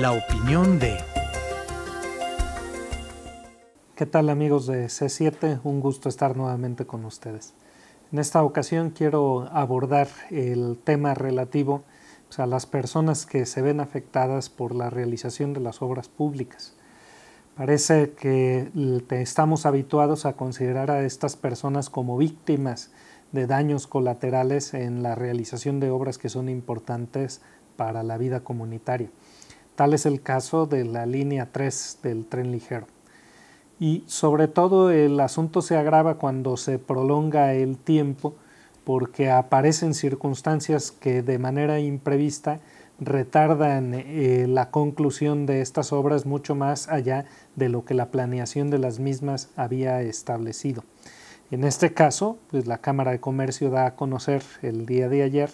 La opinión de... ¿Qué tal amigos de C7? Un gusto estar nuevamente con ustedes. En esta ocasión quiero abordar el tema relativo a las personas que se ven afectadas por la realización de las obras públicas. Parece que estamos habituados a considerar a estas personas como víctimas de daños colaterales en la realización de obras que son importantes para la vida comunitaria. Tal es el caso de la línea 3 del tren ligero. Y sobre todo el asunto se agrava cuando se prolonga el tiempo porque aparecen circunstancias que de manera imprevista retardan eh, la conclusión de estas obras mucho más allá de lo que la planeación de las mismas había establecido. En este caso, pues la Cámara de Comercio da a conocer el día de ayer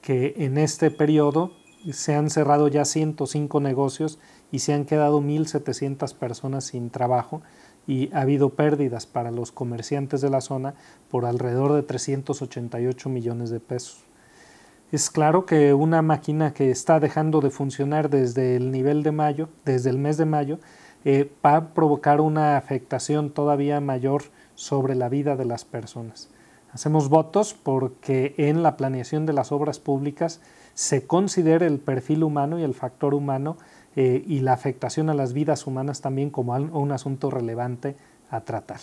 que en este periodo se han cerrado ya 105 negocios y se han quedado 1.700 personas sin trabajo y ha habido pérdidas para los comerciantes de la zona por alrededor de 388 millones de pesos. Es claro que una máquina que está dejando de funcionar desde el nivel de mayo, desde el mes de mayo, eh, va a provocar una afectación todavía mayor sobre la vida de las personas. Hacemos votos porque en la planeación de las obras públicas se considere el perfil humano y el factor humano eh, y la afectación a las vidas humanas también como un asunto relevante a tratar.